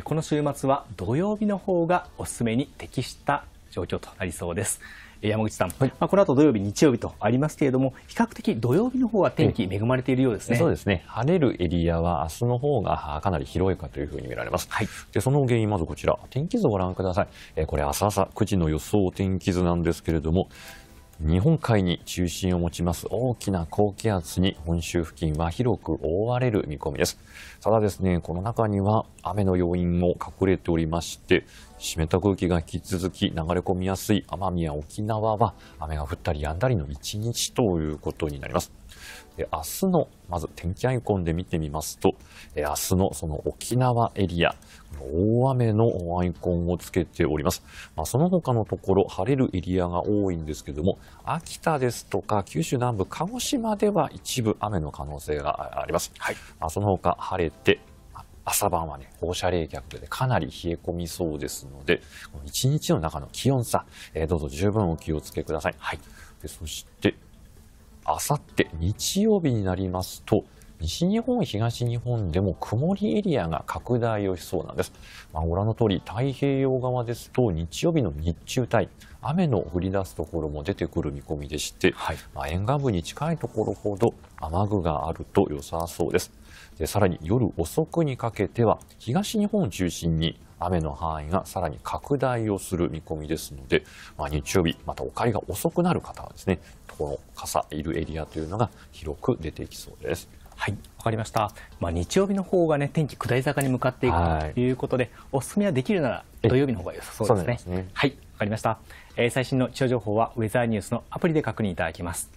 この週末は土曜日の方がおすすめに適した状況となりそうです。山口さん、はい、まあ、この後土曜日、日曜日とありますけれども、比較的土曜日の方は天気、恵まれているようですね、そうですね、晴れるエリアは明日の方がかなり広いかというふうに見られます。はい、でその原因、まずこちら、天気図をご覧ください。えこれ、朝朝9時の予想天気図なんですけれども、日本海に中心を持ちます大きな高気圧に本州付近は広く覆われる見込みです。ただですね、この中には雨の要因も隠れておりまして、湿った空気が引き続き流れ込みやすい奄美や沖縄は雨が降ったり止んだりの一日ということになります。明日の、まず天気アイコンで見てみますと、明日のその沖縄エリア、大雨のアイコンをつけております。まあ、その他のところ、晴れるエリアが多いんですけども、秋田ですとか九州南部、鹿児島では一部雨の可能性があります。はい、まあ、その他晴れて、朝晩はね、放射冷却でかなり冷え込みそうですので、一日の中の気温差、えー、どうぞ十分お気をつけください。はい。でそして、あさって日曜日になりますと、西日本、東日本でも曇りエリアが拡大をしそうなんです。まあ、ご覧の通り、太平洋側ですと、日曜日の日中帯、雨の降り出すところも出てくる見込みでして、はい、まあ、沿岸部に近いところほど雨具があると良さそうです。でさらに夜遅くにかけては、東日本を中心に雨の範囲がさらに拡大をする見込みですので、まあ、日曜日、またお帰りが遅くなる方はですね、ところ、傘いるエリアというのが広く出てきそうです。はい、わかりました。まあ、日曜日の方がね、天気下り坂に向かっていくということで、おすすめはできるなら土曜日の方が良さそうですね。すねはい、わかりました、えー、最新の気象情報はウェザーニュースのアプリで確認いただきます。